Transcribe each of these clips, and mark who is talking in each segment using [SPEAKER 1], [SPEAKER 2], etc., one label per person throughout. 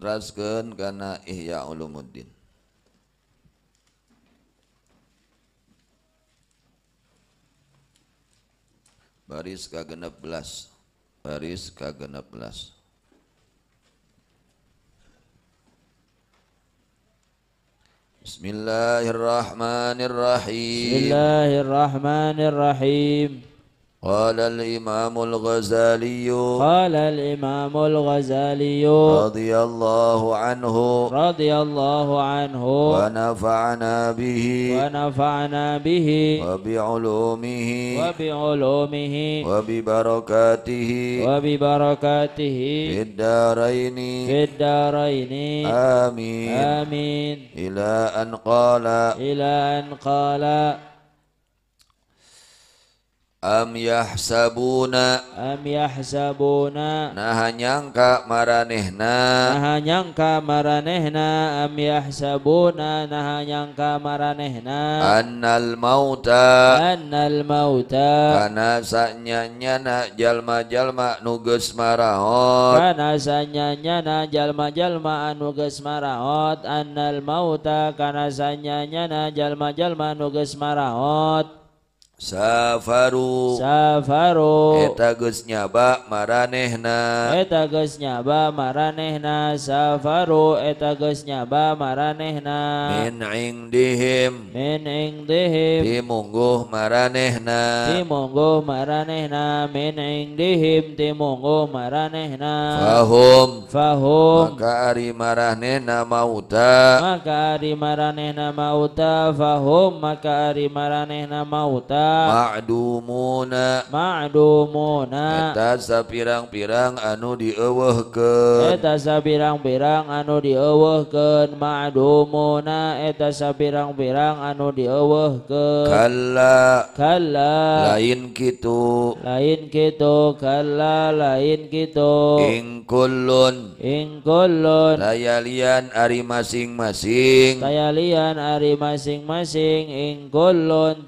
[SPEAKER 1] teraskan karena Ihya Ulumuddin. Baris ke genep belas. Baris ke genep belas. Bismillahirrahmanirrahim.
[SPEAKER 2] Bismillahirrahmanirrahim. قال الإمام الغزالي قال الإمام الغزالي رضي
[SPEAKER 1] الله عنه رضي الله عنه ونفعنا به ونفعنا به وبعلومه وبعلومه وببركاته وببركاته في الدارين في الدارين آمين آمين إلى أن قال إلى أن قال Am yahsabuna Am yahsabuna Nah nyangka maranehna
[SPEAKER 2] Nah nyangka maranehna Am yahsabuna Nah nyangka maranehna
[SPEAKER 1] Annal mauta Annal
[SPEAKER 2] mauta Kana sanyanya na
[SPEAKER 1] jalma-jalma nuges marahot
[SPEAKER 2] Kana sanyanya na jalma-jalma nuges marahot Annal mauta Kana sanyanya na jalma-jalma nuges marahot
[SPEAKER 1] Safaru
[SPEAKER 2] Safaru
[SPEAKER 1] Eta geus nyaba maranehna Eta
[SPEAKER 2] geus nyaba maranehna Safaru Eta geus nyaba maranehna Min
[SPEAKER 1] ingdihim Min
[SPEAKER 2] ingdihim
[SPEAKER 1] Timungguh maranehna
[SPEAKER 2] Timungguh maranehna Min ingdihim Timungguh maranehna Fahum Fahum
[SPEAKER 1] Maka ari maranehna mauta
[SPEAKER 2] Maka ari maranehna mauta Fahum Maka ari maranehna mauta
[SPEAKER 1] ma'dumuna
[SPEAKER 2] ma'dumuna
[SPEAKER 1] eta sapirang-pirang anu dieuweuhkeun eta
[SPEAKER 2] sapirang-pirang anu dieuweuhkeun ma'dumuna eta sapirang-pirang anu dieuweuhkeun kala kala lain
[SPEAKER 1] kitu
[SPEAKER 2] lain kitu kala lain kitu ing kullun ing
[SPEAKER 1] tayalian ari masing-masing
[SPEAKER 2] tayalian ari masing-masing ing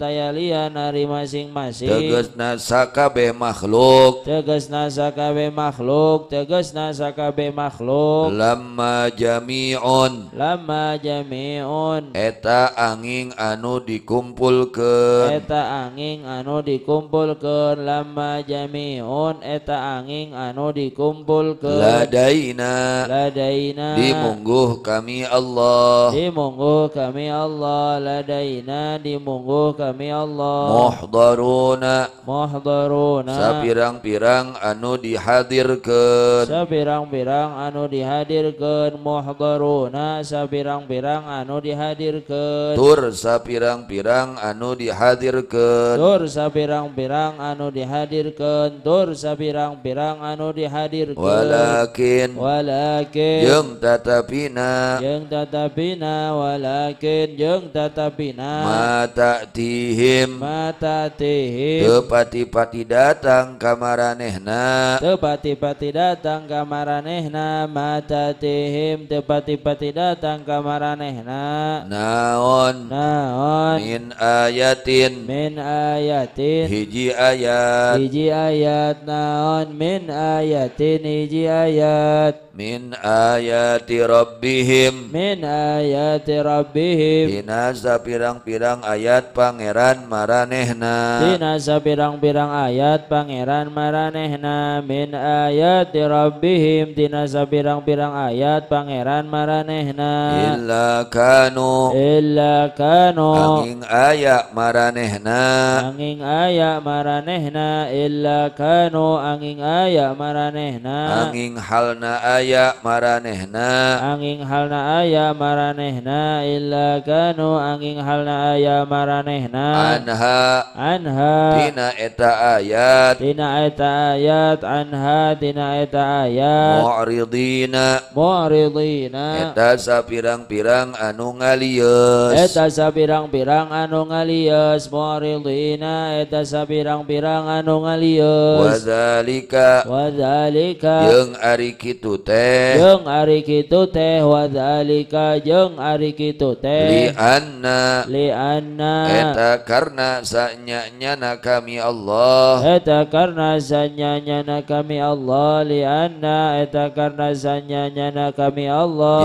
[SPEAKER 2] tayalian ari masing-masing tegasna
[SPEAKER 1] sakabeh makhluk
[SPEAKER 2] tegasna sakabeh makhluk tegasna sakabeh makhluk
[SPEAKER 1] lama jami'un lama jami'un eta angin anu dikumpulkan
[SPEAKER 2] eta angin anu dikumpulkan lama jami'un eta angin anu dikumpulkan ladaina ladaina ladaina di mungguh kami Allah di mungguh kami Allah ladaina di mungguh kami Allah
[SPEAKER 1] muhdaruna muhdaruna sapirang-pirang anu dihadirkeun
[SPEAKER 2] sapirang-pirang anu dihadirkeun muhdaruna sapirang-pirang anu dihadirkeun tur
[SPEAKER 1] sapirang-pirang anu dihadirkeun tur
[SPEAKER 2] sapirang-pirang anu dihadirkeun tur sapirang-pirang anu dihadirkeun walakin
[SPEAKER 1] walakin walakin jeung tatapina
[SPEAKER 2] jeung tatapina walakin Yang tatapina mata tihim mata tihim
[SPEAKER 1] tepati-pati datang kamaranehna
[SPEAKER 2] tepati-pati datang kamaranehna mata tihim tepati-pati datang kamaranehna
[SPEAKER 1] naon naon min ayatin min ayatin hiji ayat hiji
[SPEAKER 2] ayat naon min ayatin hiji ayat that min ayati rabbihim min ayati rabbihim dinasa pirang-pirang
[SPEAKER 1] ayat pangeran maranehna
[SPEAKER 2] dinasa pirang-pirang ayat pangeran maranehna min ayati rabbihim dinasa pirang-pirang ayat pangeran maranehna illa kanu illa kanu angin
[SPEAKER 1] ayak maranehna
[SPEAKER 2] angin ayak maranehna illa kanu angin ayak maranehna angin halna ayak aya maranehna angin halna aya maranehna illa kanu angin halna aya maranehna anha anha tina eta ayat tina eta ayat anha tina eta ayat mu'ridina mu'ridina
[SPEAKER 1] eta sapirang-pirang anu ngalieus eta
[SPEAKER 2] sapirang-pirang anu ngalieus mu'ridina eta sapirang-pirang anu ngalius wadzalika wadzalika jeung ari kitu teh jeng ari kitu teh wadzalika jeng ari kitu teh li anna li anna eta karna
[SPEAKER 1] sanyanya
[SPEAKER 2] kami Allah eta karna sanyanya kami Allah li anna eta karna sanyanya kami Allah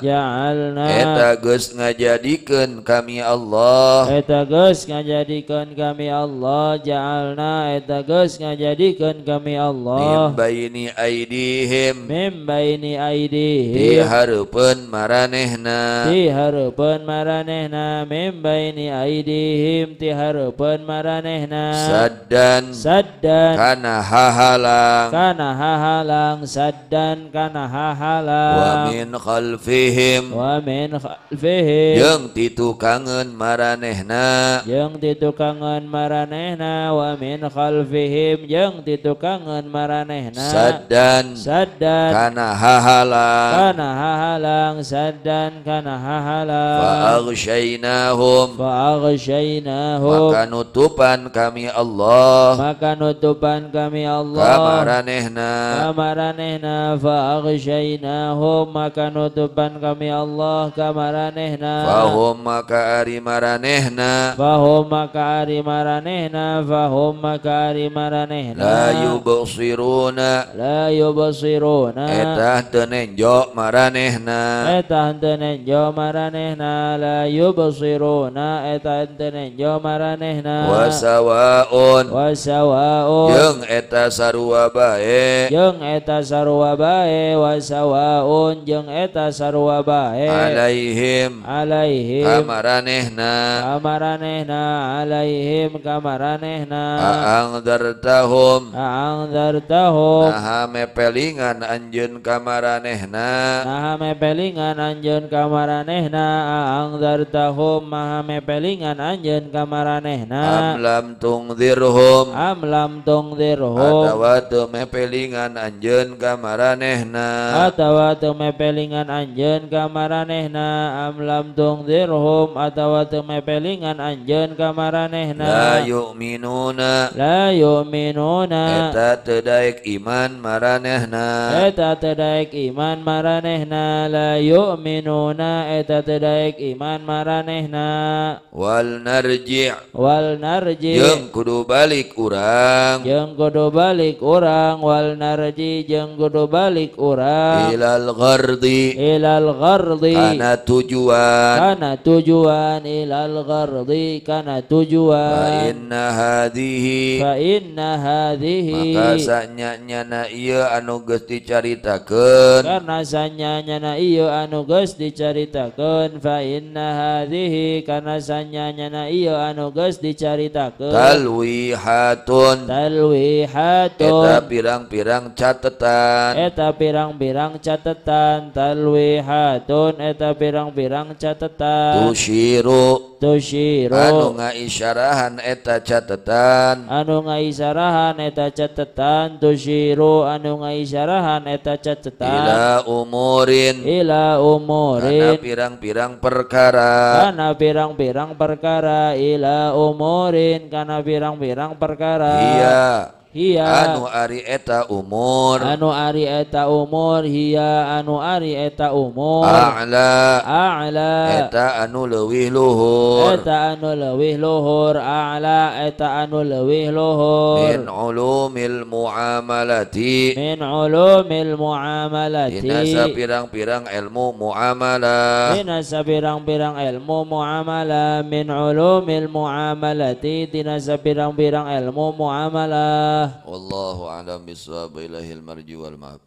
[SPEAKER 2] ja'alna ja'alna eta
[SPEAKER 1] geus ngajadikeun kami Allah eta
[SPEAKER 2] geus ngajadikeun kami Allah ja'alna eta geus ngajadikeun kami Allah min
[SPEAKER 1] baini aidihim Mim
[SPEAKER 2] ini baini aidihim
[SPEAKER 1] Diharupan maranehna
[SPEAKER 2] Diharupan maranehna Mim baini aidihim Diharupan maranehna Saddan Saddan Kana hahalang Kana hahalang Saddan Kana hahalang Wa min
[SPEAKER 1] khalfihim Wa min
[SPEAKER 2] khalfihim Yang
[SPEAKER 1] ditukangan maranehna
[SPEAKER 2] Yang ditukangan maranehna Wa min khalfihim Yang ditukangan maranehna Saddan Saddan saddan kana hahalang kana hahalang saddan kana hahalang fa
[SPEAKER 1] aghshaynahum
[SPEAKER 2] fa aghshaynahum maka
[SPEAKER 1] nutupan kami Allah
[SPEAKER 2] maka nutupan kami Allah kamaranehna kamaranehna fa aghshaynahum maka nutupan kami Allah kamaranehna
[SPEAKER 1] hum maka ari maranehna
[SPEAKER 2] hum maka ari maranehna hum maka ari maranehna la
[SPEAKER 1] yubsiruna
[SPEAKER 2] la yubsiruna Nah. eta
[SPEAKER 1] henteu nenjo maranehna
[SPEAKER 2] Etah nenjo maranehna La yubsiruna Etah nenjo maranehna
[SPEAKER 1] Wasawaun
[SPEAKER 2] Wasawaun jeung
[SPEAKER 1] eta sarua bae jeung
[SPEAKER 2] eta sarua bae Wasawaun jeung eta sarua bae
[SPEAKER 1] Alaihim
[SPEAKER 2] Alaihim
[SPEAKER 1] Kamaranehna
[SPEAKER 2] Kamaranehna Alaihim Kamaranehna
[SPEAKER 1] Aangdartahum
[SPEAKER 2] Aangdartahum Nah
[SPEAKER 1] mepelingan pelingan anjeun kamaranehna
[SPEAKER 2] maha mepelingan anjun kamaranehna aang angzartahum maha mepelingan anjun kamaranehna Amlam lam
[SPEAKER 1] tungzirhum amlam
[SPEAKER 2] lam tungzirhum atawa
[SPEAKER 1] mepelingan anjun kamaranehna
[SPEAKER 2] atawa mepelingan anjun kamaranehna Amlam lam tungzirhum atawa mepelingan anjun kamaranehna la
[SPEAKER 1] yu'minuna
[SPEAKER 2] la yu'minuna
[SPEAKER 1] eta teu iman maranehna Eta
[SPEAKER 2] tedaik iman maranehna la yu'minuna Eta tedaik iman maranehna
[SPEAKER 1] Wal narji'
[SPEAKER 2] Wal narji' Jeng
[SPEAKER 1] kudu balik urang Jeng
[SPEAKER 2] kudu balik urang Wal narji' jeng kudu balik urang Ilal
[SPEAKER 1] ghardi Ilal ghardi Kana tujuan Kana
[SPEAKER 2] tujuan Ilal ghardi Kana tujuan Fa inna
[SPEAKER 1] hadihi Fa
[SPEAKER 2] inna hadihi Maka
[SPEAKER 1] sanyanya na iya anu gesti dicaritakan
[SPEAKER 2] karena na iyo anu geus dicaritakan fa inna hadhihi karena na iyo anu geus dicaritakan
[SPEAKER 1] talwihatun
[SPEAKER 2] talwihatun eta
[SPEAKER 1] pirang-pirang catatan eta
[SPEAKER 2] pirang-pirang catetan talwihatun eta pirang-pirang catatan tusyiru tushiru anu ngaisyarahan eta catetan anu ngaisyarahan eta catetan tushiru anu ngaisyarahan eta catetan ila
[SPEAKER 1] umurin ila
[SPEAKER 2] umurin kana
[SPEAKER 1] pirang-pirang perkara
[SPEAKER 2] kana pirang-pirang perkara ila umurin kana pirang-pirang perkara iya Hiya anu
[SPEAKER 1] ari eta umur anu
[SPEAKER 2] ari eta umur hiya anu ari eta umur
[SPEAKER 1] a'la
[SPEAKER 2] a'la
[SPEAKER 1] eta anu leuwih luhur
[SPEAKER 2] eta anu leuwih luhur a'la eta anu leuwih luhur min
[SPEAKER 1] ulumil muamalati min
[SPEAKER 2] ulumil muamalati dinasa
[SPEAKER 1] pirang-pirang ilmu muamalah
[SPEAKER 2] dinasa pirang-pirang ilmu muamalah min ulumil muamalati dinasa pirang-pirang ilmu muamalah Allah.
[SPEAKER 1] Wallahu a'lam bishawab ilahil marji wal ma'ab.